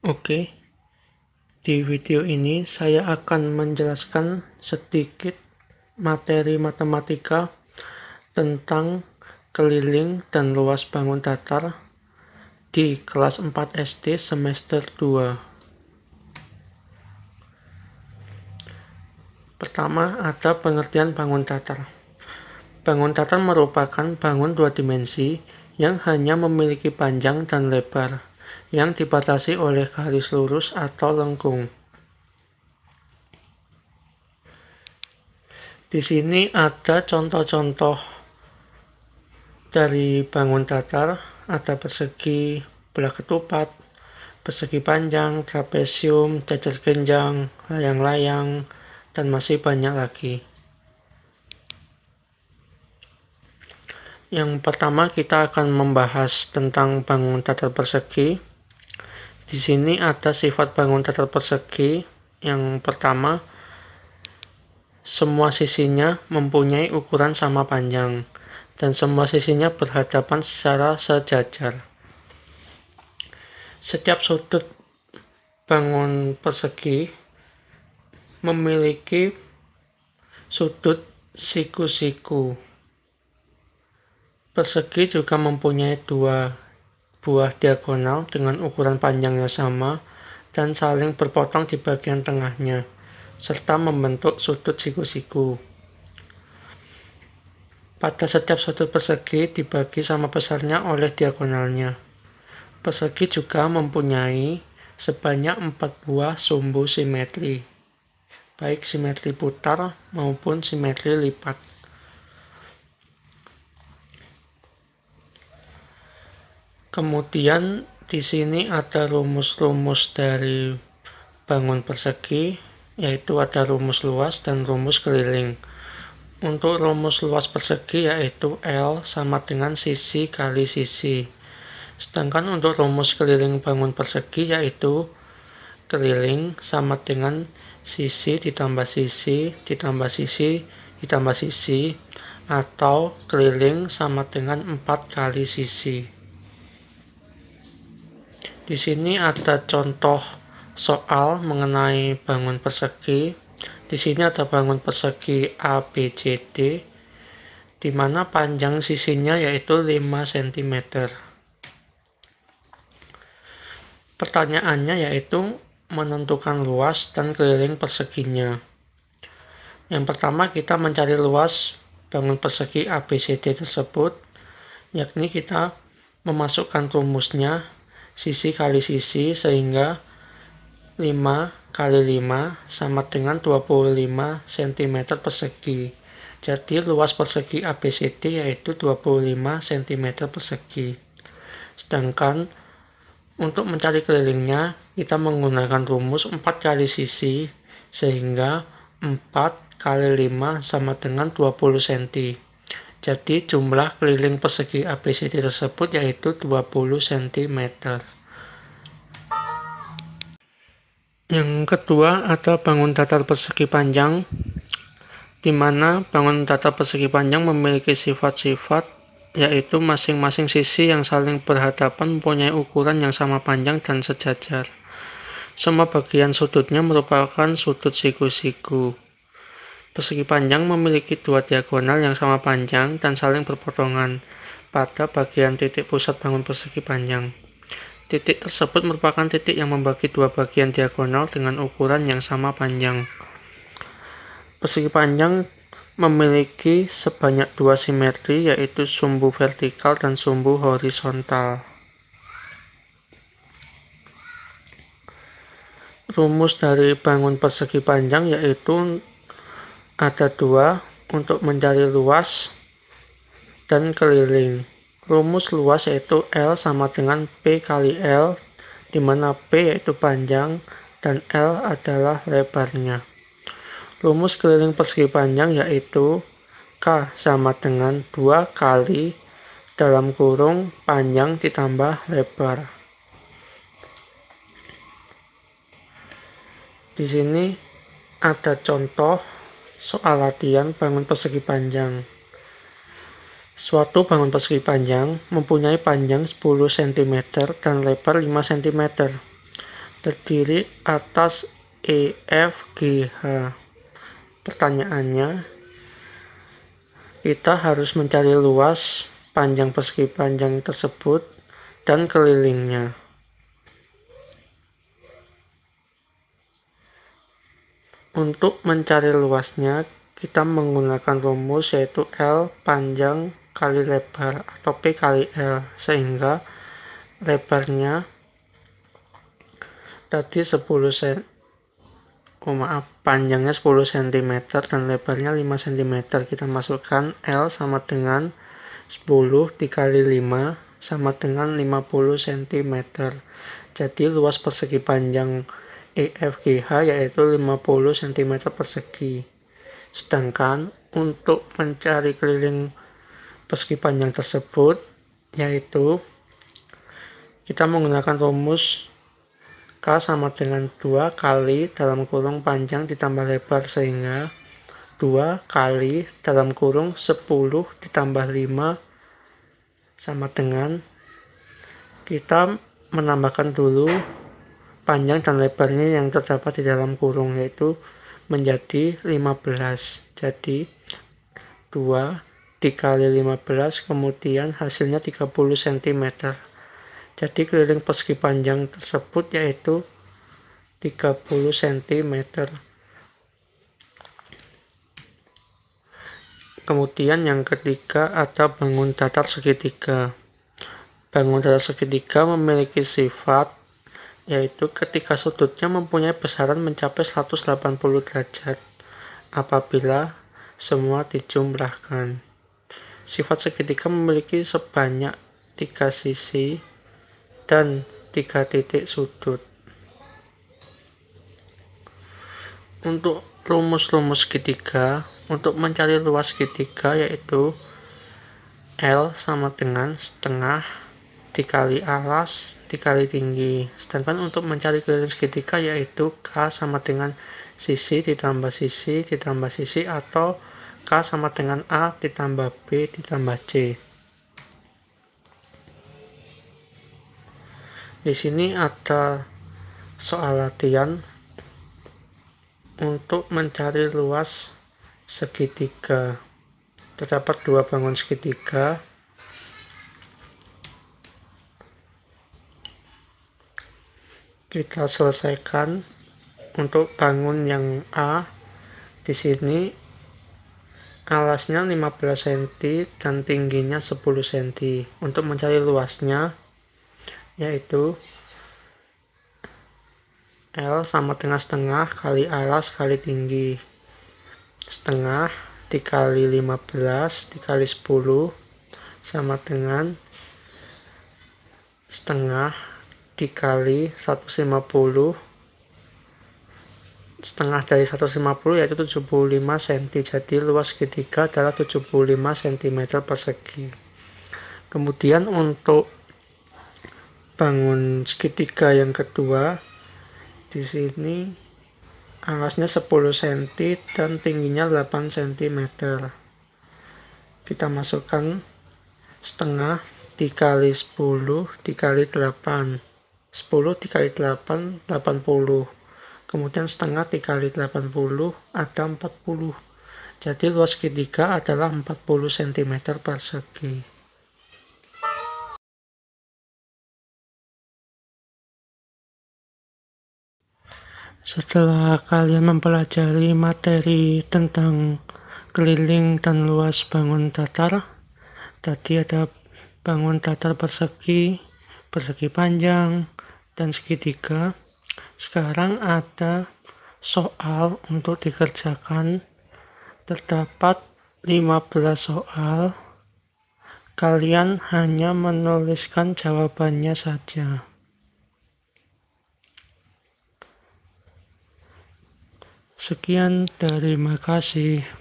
Oke, di video ini saya akan menjelaskan sedikit materi matematika tentang keliling dan luas bangun datar di kelas 4 SD semester 2. Pertama, ada pengertian bangun datar. Bangun datar merupakan bangun dua dimensi yang hanya memiliki panjang dan lebar yang dibatasi oleh garis lurus atau lengkung. Di sini ada contoh-contoh dari bangun datar, ada persegi belah ketupat, persegi panjang, trapesium, cacat genjang, layang-layang, dan masih banyak lagi. Yang pertama kita akan membahas tentang bangun datar persegi. Di sini ada sifat bangun datar persegi. Yang pertama, semua sisinya mempunyai ukuran sama panjang dan semua sisinya berhadapan secara sejajar. Setiap sudut bangun persegi memiliki sudut siku-siku. Persegi juga mempunyai dua buah diagonal dengan ukuran panjang yang sama dan saling berpotong di bagian tengahnya, serta membentuk sudut siku-siku. Pada setiap sudut persegi dibagi sama besarnya oleh diagonalnya. Persegi juga mempunyai sebanyak empat buah sumbu simetri, baik simetri putar maupun simetri lipat. Kemudian di sini ada rumus-rumus dari bangun persegi, yaitu ada rumus luas dan rumus keliling. Untuk rumus luas persegi yaitu L sama dengan sisi kali sisi. Sedangkan untuk rumus keliling bangun persegi yaitu keliling sama dengan sisi ditambah sisi ditambah sisi ditambah sisi atau keliling sama dengan 4 kali sisi. Di sini ada contoh soal mengenai bangun persegi. Di sini ada bangun persegi ABCD, di mana panjang sisinya yaitu 5 cm. Pertanyaannya yaitu menentukan luas dan keliling perseginya. Yang pertama kita mencari luas bangun persegi ABCD tersebut, yakni kita memasukkan rumusnya sisi kali sisi sehingga 5 kali 5 sama dengan 25 cm persegi. Jadi luas persegi ABCD yaitu 25 cm persegi. Sedangkan untuk mencari kelilingnya, kita menggunakan rumus 4 kali sisi, sehingga 4 kali 5 sama dengan 20 cm. Jadi jumlah keliling persegi ABCD tersebut yaitu 20 cm. Yang kedua ada bangun datar persegi panjang di mana bangun datar persegi panjang memiliki sifat-sifat yaitu masing-masing sisi yang saling berhadapan mempunyai ukuran yang sama panjang dan sejajar. Semua bagian sudutnya merupakan sudut siku-siku. Persegi panjang memiliki dua diagonal yang sama panjang dan saling berpotongan pada bagian titik pusat bangun persegi panjang. Titik tersebut merupakan titik yang membagi dua bagian diagonal dengan ukuran yang sama panjang. Persegi panjang memiliki sebanyak dua simetri yaitu sumbu vertikal dan sumbu horizontal. Rumus dari bangun persegi panjang yaitu ada dua untuk mencari luas dan keliling. Rumus luas yaitu L sama dengan P kali L, di mana P yaitu panjang dan L adalah lebarnya. Rumus keliling persegi panjang yaitu K sama dengan 2 kali dalam kurung panjang ditambah lebar. Di sini ada contoh Soal latihan bangun persegi panjang. Suatu bangun persegi panjang mempunyai panjang 10 cm dan lebar 5 cm. Terdiri atas EFGH. Pertanyaannya, kita harus mencari luas panjang persegi panjang tersebut dan kelilingnya. Untuk mencari luasnya, kita menggunakan rumus yaitu L panjang kali lebar atau P kali L, sehingga lebarnya tadi 10 cm, oh maaf, panjangnya 10 cm dan lebarnya 5 cm. Kita masukkan L sama dengan 10 dikali 5 sama dengan 50 cm. Jadi luas persegi panjang EFGH yaitu 50 cm persegi. Sedangkan untuk mencari keliling persegi panjang tersebut yaitu kita menggunakan rumus K sama dengan 2 kali dalam kurung panjang ditambah lebar sehingga 2 kali dalam kurung 10 ditambah 5 sama dengan kita menambahkan dulu panjang dan lebarnya yang terdapat di dalam kurung yaitu menjadi 15 jadi 2 dikali 15 kemudian hasilnya 30 cm jadi keliling persegi panjang tersebut yaitu 30 cm kemudian yang ketiga ada bangun datar segitiga bangun datar segitiga memiliki sifat yaitu ketika sudutnya mempunyai besaran mencapai 180 derajat apabila semua dijumlahkan. Sifat segitiga memiliki sebanyak tiga sisi dan tiga titik sudut. Untuk rumus-rumus segitiga, untuk mencari luas segitiga yaitu L sama dengan setengah dikali alas dikali tinggi. Sedangkan untuk mencari keliling segitiga yaitu K sama dengan sisi ditambah sisi ditambah sisi atau K sama dengan A ditambah B ditambah C. Di sini ada soal latihan untuk mencari luas segitiga. Terdapat dua bangun segitiga kita selesaikan untuk bangun yang A di sini alasnya 15 cm dan tingginya 10 cm untuk mencari luasnya yaitu L sama dengan setengah kali alas kali tinggi setengah dikali 15 dikali 10 sama dengan setengah dikali 150 setengah dari 150 yaitu 75 cm jadi luas segitiga adalah 75 cm persegi kemudian untuk bangun segitiga yang kedua di sini alasnya 10 cm dan tingginya 8 cm kita masukkan setengah dikali 10 dikali 8 10 dikali 8 80 kemudian setengah dikali 80 ada 40 jadi luas ketiga adalah 40 cm persegi setelah kalian mempelajari materi tentang keliling dan luas bangun datar tadi ada bangun datar persegi persegi panjang dan segitiga. Sekarang ada soal untuk dikerjakan. Terdapat 15 soal. Kalian hanya menuliskan jawabannya saja. Sekian dari makasih.